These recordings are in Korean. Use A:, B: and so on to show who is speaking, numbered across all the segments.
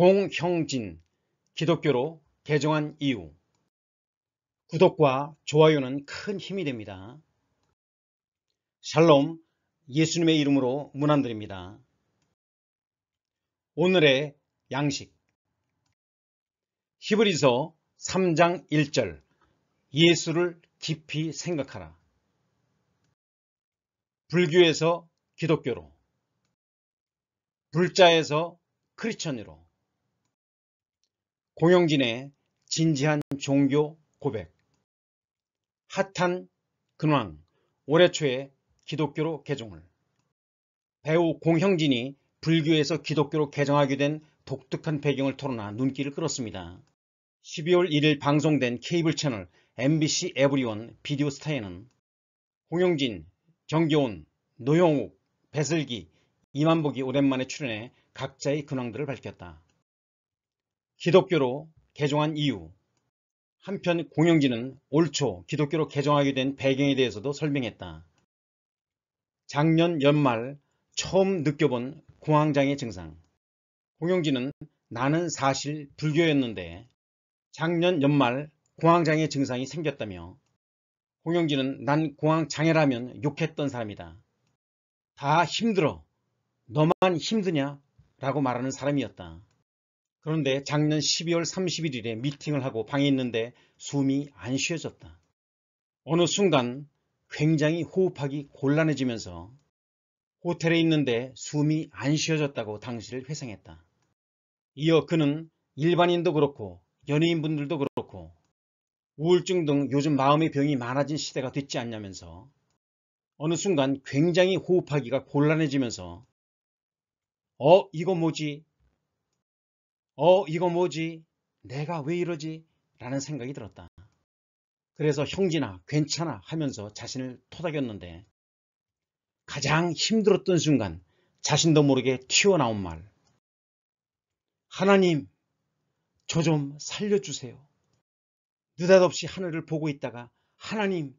A: 공형진 기독교로 개정한 이유 구독과 좋아요는 큰 힘이 됩니다. 샬롬 예수님의 이름으로 문안드립니다. 오늘의 양식 히브리서 3장 1절 예수를 깊이 생각하라. 불교에서 기독교로 불자에서 크리천으로 공영진의 진지한 종교 고백 핫한 근황 올해 초에 기독교로 개종을 배우 공형진이 불교에서 기독교로 개정하게 된 독특한 배경을 토론한 눈길을 끌었습니다. 12월 1일 방송된 케이블 채널 MBC 에브리온 비디오 스타에는 공형진 정겨운, 노영욱, 배슬기, 이만복이 오랜만에 출연해 각자의 근황들을 밝혔다. 기독교로 개종한 이유 한편 공영진은 올초 기독교로 개종하게 된 배경에 대해서도 설명했다. 작년 연말 처음 느껴본 공황장애 증상 공영진은 나는 사실 불교였는데 작년 연말 공황장애 증상이 생겼다며 공영진은 난 공황장애라면 욕했던 사람이다. 다 힘들어. 너만 힘드냐? 라고 말하는 사람이었다. 그런데 작년 12월 31일에 미팅을 하고 방에 있는데 숨이 안 쉬어졌다. 어느 순간 굉장히 호흡하기 곤란해지면서 호텔에 있는데 숨이 안 쉬어졌다고 당시를 회상했다. 이어 그는 일반인도 그렇고 연예인분들도 그렇고 우울증 등 요즘 마음의 병이 많아진 시대가 됐지 않냐면서 어느 순간 굉장히 호흡하기가 곤란해지면서 어 이거 뭐지 어 이거 뭐지? 내가 왜 이러지? 라는 생각이 들었다. 그래서 형진아 괜찮아 하면서 자신을 토닥였는데 가장 힘들었던 순간 자신도 모르게 튀어나온 말 하나님 저 좀 살려주세요. 느닷없이 하늘을 보고 있다가 하나님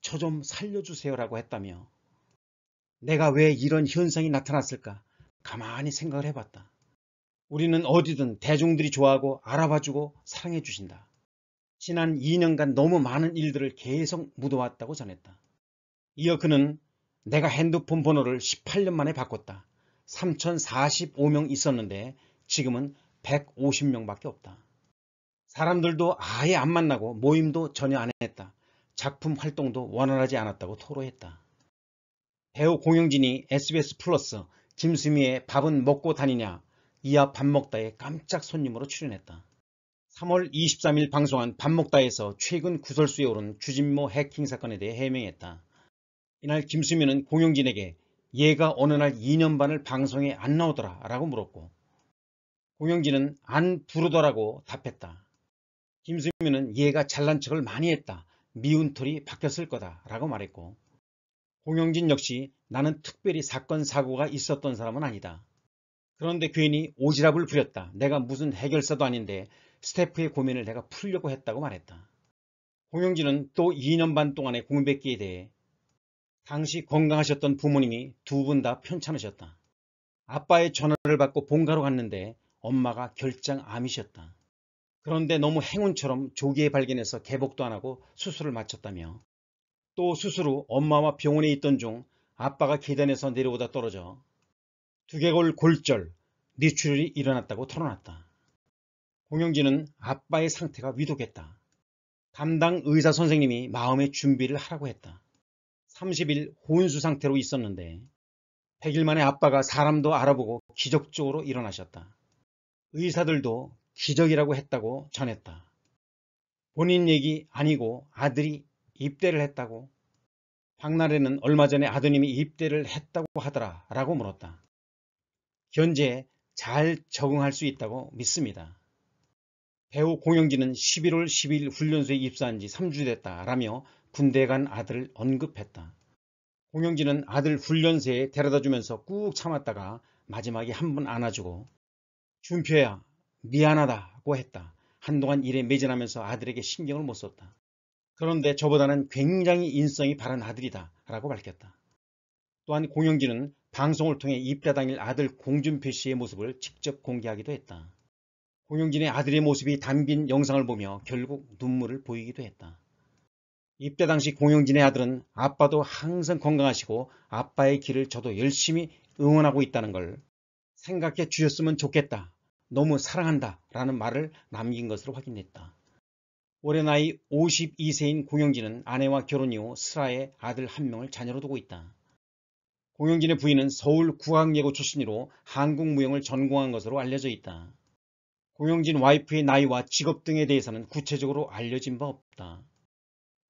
A: 저 좀 살려주세요 라고 했다며 내가 왜 이런 현상이 나타났을까 가만히 생각을 해봤다. 우리는 어디든 대중들이 좋아하고 알아봐주고 사랑해주신다. 지난 2년간 너무 많은 일들을 계속 묻어왔다고 전했다. 이어 그는 내가 핸드폰 번호를 18년 만에 바꿨다. 3,045명 있었는데 지금은 150명밖에 없다. 사람들도 아예 안 만나고 모임도 전혀 안 했다. 작품 활동도 원활하지 않았다고 토로했다. 배우 공영진이 SBS 플러스 김수미의 밥은 먹고 다니냐 이하 밥 먹다에 깜짝 손님으로 출연했다. 3월 23일 방송한 밥 먹다에서 최근 구설수에 오른 주진모 해킹 사건에 대해 해명했다. 이날 김수민은 공영진에게 얘가 어느 날 2년 반을 방송에 안 나오더라 라고 물었고 공영진은 안 부르더라고 답했다. 김수민은 얘가 잘난 척을 많이 했다. 미운 털이 바뀌었을 거다 라고 말했고 공영진 역시 나는 특별히 사건 사고가 있었던 사람은 아니다. 그런데 괜히 오지랖을 부렸다. 내가 무슨 해결사도 아닌데 스태프의 고민을 내가 풀려고 했다고 말했다. 홍영진은 또 2년 반 동안의 공백기에 대해 당시 건강하셨던 부모님이 두 분 다 편찮으셨다. 아빠의 전화를 받고 본가로 갔는데 엄마가 결장암이셨다. 그런데 너무 행운처럼 조기에 발견해서 개복도 안 하고 수술을 마쳤다며 또 수술 후 엄마와 병원에 있던 중 아빠가 계단에서 내려오다 떨어져 두개골 골절, 뇌출혈이 일어났다고 털어놨다. 공영진은 아빠의 상태가 위독했다. 담당 의사 선생님이 마음의 준비를 하라고 했다. 30일 혼수 상태로 있었는데 100일 만에 아빠가 사람도 알아보고 기적적으로 일어나셨다. 의사들도 기적이라고 했다고 전했다. 본인 얘기 아니고 아들이 입대를 했다고. 박나래는 얼마 전에 아드님이 입대를 했다고 하더라 라고 물었다. 현재 잘 적응할 수 있다고 믿습니다. 배우 공영진은 11월 10일 훈련소에 입사한 지 3주 됐다라며 군대 간 아들을 언급했다. 공영진은 아들 훈련소에 데려다 주면서 꾹 참았다가 마지막에 한 번 안아주고 준표야 미안하다고 했다. 한동안 일에 매진하면서 아들에게 신경을 못 썼다. 그런데 저보다는 굉장히 인성이 바른 아들이다 라고 밝혔다. 또한 공영진은 방송을 통해 입대 당일 아들 공준표 씨의 모습을 직접 공개하기도 했다. 공영진의 아들의 모습이 담긴 영상을 보며 결국 눈물을 보이기도 했다. 입대 당시 공영진의 아들은 아빠도 항상 건강하시고 아빠의 길을 저도 열심히 응원하고 있다는 걸 생각해 주셨으면 좋겠다. 너무 사랑한다. 라는 말을 남긴 것으로 확인됐다. 올해 나이 52세인 공영진은 아내와 결혼 이후 슬하에 아들 한 명을 자녀로 두고 있다. 공영진의 부인은 서울 구악예고 출신으로 한국무용을 전공한 것으로 알려져 있다. 공영진 와이프의 나이와 직업 등에 대해서는 구체적으로 알려진 바 없다.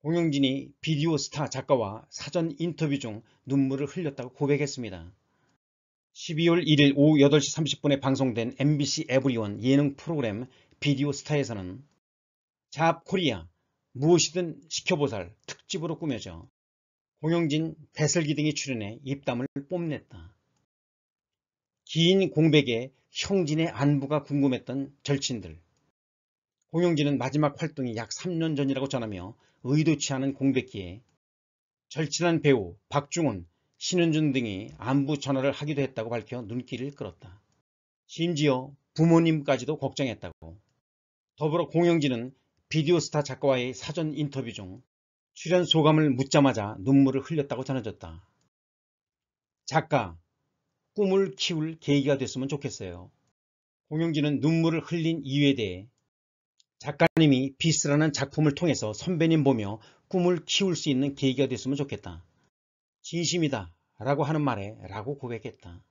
A: 공영진이 비디오 스타 작가와 사전 인터뷰 중 눈물을 흘렸다고 고백했습니다. 12월 1일 오후 8시 30분에 방송된 MBC 에브리원 예능 프로그램 비디오 스타에서는 잡 코리아 무엇이든 시켜보살 특집으로 꾸며져 공영진, 배슬기 등이 출연해 입담을 뽐냈다. 긴 공백에 형진의 안부가 궁금했던 절친들. 공영진은 마지막 활동이 약 3년 전이라고 전하며 의도치 않은 공백기에 절친한 배우 박중훈, 신은준 등이 안부 전화를 하기도 했다고 밝혀 눈길을 끌었다. 심지어 부모님까지도 걱정했다고. 더불어 공영진은 비디오스타 작가와의 사전 인터뷰 중 출연 소감을 묻자마자 눈물을 흘렸다고 전해졌다. 작가, 꿈을 키울 계기가 됐으면 좋겠어요. 공영진은 눈물을 흘린 이유에 대해 작가님이 비스라는 작품을 통해서 선배님 보며 꿈을 키울 수 있는 계기가 됐으면 좋겠다. 진심이다 라고 하는 말에 라고 고백했다.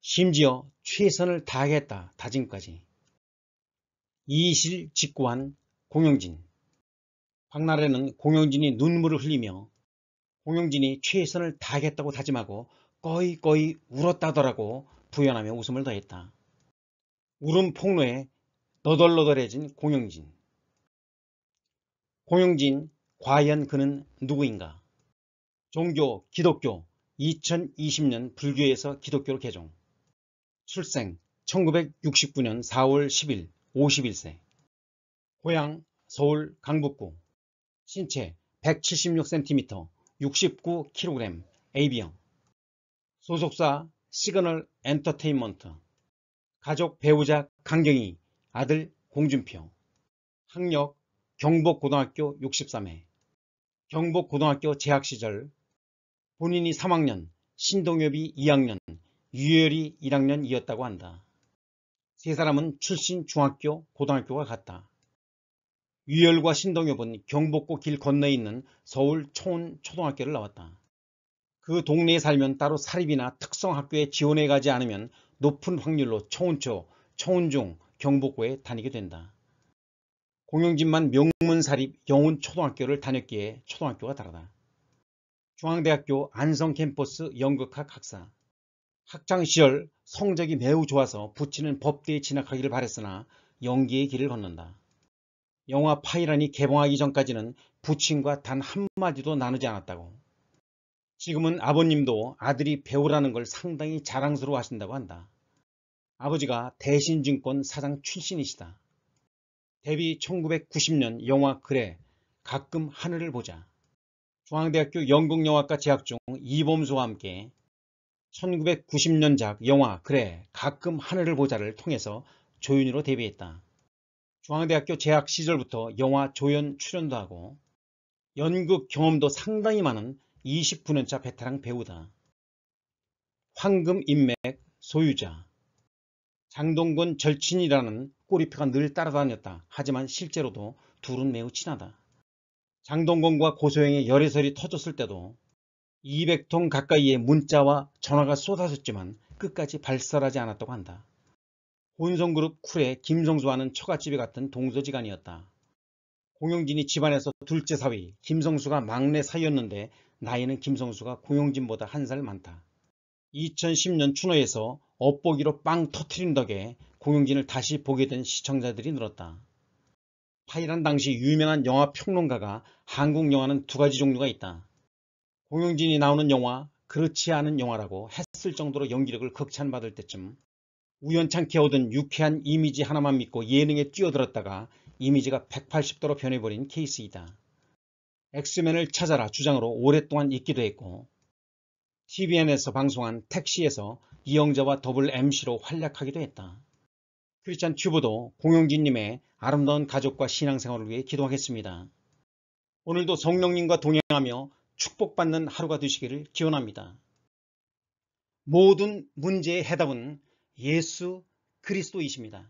A: 심지어 최선을 다하겠다 다짐까지. 이실 직구한 공영진 박나래는 공영진이 눈물을 흘리며 공영진이 최선을 다하겠다고 다짐하고 꺼이꺼이 울었다더라고 부연하며 웃음을 더했다. 울음 폭로에 너덜너덜해진 공영진. 공영진 과연 그는 누구인가? 종교 기독교 2020년 불교에서 기독교로 개종. 출생 1969년 4월 10일 51세. 고향 서울 강북구. 신체 176cm, 69kg, AB형 소속사 시그널 엔터테인먼트 가족 배우자 강경희 아들 공준표 학력 경복고등학교 63회 경복고등학교 재학시절 본인이 3학년 신동엽이 2학년 유열이 1학년이었다고 한다. 세 사람은 출신 중학교 고등학교가 같다. 위열과 신동엽은 경복고 길 건너에 있는 서울 초원 초등학교를 나왔다. 그 동네에 살면 따로 사립이나 특성학교에 지원해 가지 않으면 높은 확률로 초원초, 초원중, 경복고에 다니게 된다. 공영진만 명문사립 영훈초등학교를 다녔기에 초등학교가 다르다. 중앙대학교 안성캠퍼스 연극학 학사 학창시절 성적이 매우 좋아서 부친은 법대에 진학하기를 바랬으나 연기의 길을 걷는다. 영화 파이란이 개봉하기 전까지는 부친과 단 한마디도 나누지 않았다고. 지금은 아버님도 아들이 배우라는 걸 상당히 자랑스러워 하신다고 한다. 아버지가 대신증권 사장 출신이시다. 데뷔 1990년 영화 그래 가끔 하늘을 보자. 중앙대학교 연극영화과 재학 중 이범수와 함께 1990년작 영화 그래 가끔 하늘을 보자를 통해서 조윤희로 데뷔했다. 중앙대학교 재학 시절부터 영화 조연 출연도 하고 연극 경험도 상당히 많은 29년차 베테랑 배우다. 황금 인맥 소유자. 장동건 절친이라는 꼬리표가 늘 따라다녔다. 하지만 실제로도 둘은 매우 친하다. 장동건과 고소영의 열애설이 터졌을 때도 200통 가까이의 문자와 전화가 쏟아졌지만 끝까지 발설하지 않았다고 한다. 혼성그룹 쿨의 김성수와는 처갓집이 같은 동서지간이었다. 공용진이 집안에서 둘째 사위, 김성수가 막내 사위였는데 나이는 김성수가 공용진보다한 살 많다. 2010년 춘호에서 엇보기로빵 터트린 덕에 공용진을 다시 보게 된 시청자들이 늘었다. 파이란 당시 유명한 영화 평론가가 한국 영화는 두 가지 종류가 있다. 공용진이 나오는 영화, 그렇지 않은 영화라고 했을 정도로 연기력을 극찬받을 때쯤 우연찮게 얻은 유쾌한 이미지 하나만 믿고 예능에 뛰어들었다가 이미지가 180도로 변해버린 케이스이다. 엑스맨을 찾아라 주장으로 오랫동안 있기도 했고 TVN에서 방송한 택시에서 이영자와 더블 MC로 활약하기도 했다. 크리스찬 튜브도 공용진님의 아름다운 가족과 신앙생활을 위해 기도하겠습니다. 오늘도 성령님과 동행하며 축복받는 하루가 되시기를 기원합니다. 모든 문제의 해답은 예수 그리스도이십니다.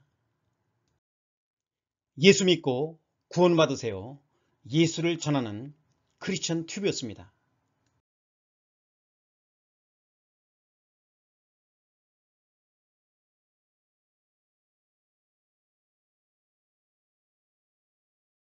A: 예수 믿고 구원받으세요. 예수를 전하는 크리스천 튜브였습니다.